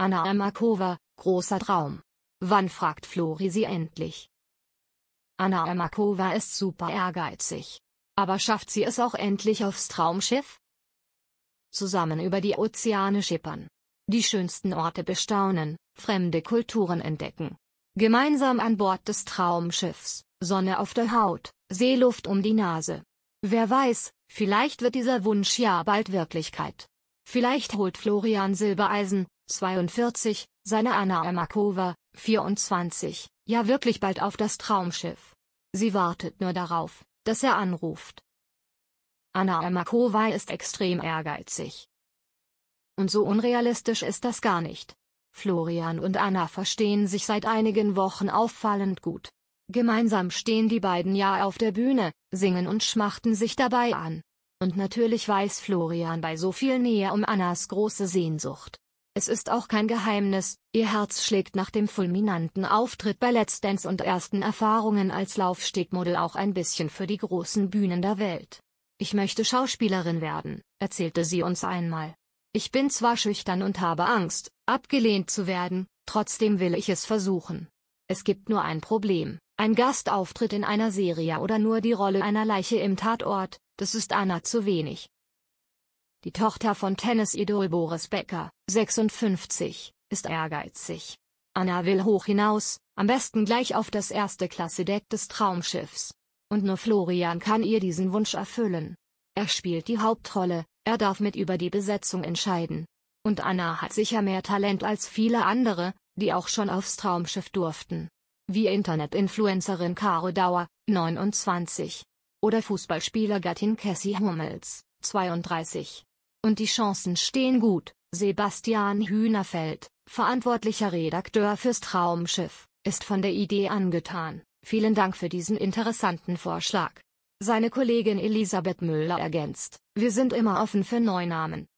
Anna Ermakova, großer Traum. Wann fragt Flori sie endlich? Anna Ermakova ist super ehrgeizig. Aber schafft sie es auch endlich aufs Traumschiff? Zusammen über die Ozeane schippern. Die schönsten Orte bestaunen, fremde Kulturen entdecken. Gemeinsam an Bord des Traumschiffs, Sonne auf der Haut, Seeluft um die Nase. Wer weiß, vielleicht wird dieser Wunsch ja bald Wirklichkeit. Vielleicht holt Florian Silbereisen, 42, seine Anna Ermakova, 24, ja wirklich bald auf das Traumschiff. Sie wartet nur darauf, dass er anruft. Anna Ermakova ist extrem ehrgeizig. Und so unrealistisch ist das gar nicht. Florian und Anna verstehen sich seit einigen Wochen auffallend gut. Gemeinsam stehen die beiden ja auf der Bühne, singen und schmachten sich dabei an. Und natürlich weiß Florian bei so viel Nähe um Annas große Sehnsucht. Es ist auch kein Geheimnis, ihr Herz schlägt nach dem fulminanten Auftritt bei Let's Dance und ersten Erfahrungen als Laufstegmodel auch ein bisschen für die großen Bühnen der Welt. Ich möchte Schauspielerin werden, erzählte sie uns einmal. Ich bin zwar schüchtern und habe Angst, abgelehnt zu werden, trotzdem will ich es versuchen. Es gibt nur ein Problem, ein Gastauftritt in einer Serie oder nur die Rolle einer Leiche im Tatort, das ist Anna zu wenig die Tochter von Tennis-Idol Boris Becker, 56, ist ehrgeizig. Anna will hoch hinaus, am besten gleich auf das erste Klasse-Deck des Traumschiffs. Und nur Florian kann ihr diesen Wunsch erfüllen. Er spielt die Hauptrolle, er darf mit über die Besetzung entscheiden. Und Anna hat sicher mehr Talent als viele andere, die auch schon aufs Traumschiff durften. Wie Internet-Influencerin Caro Dauer, 29. Oder Fußballspielergattin Cassie Hummels, 32. Und die Chancen stehen gut. Sebastian Hühnerfeld, verantwortlicher Redakteur fürs Traumschiff, ist von der Idee angetan. Vielen Dank für diesen interessanten Vorschlag. Seine Kollegin Elisabeth Müller ergänzt, wir sind immer offen für Neunamen.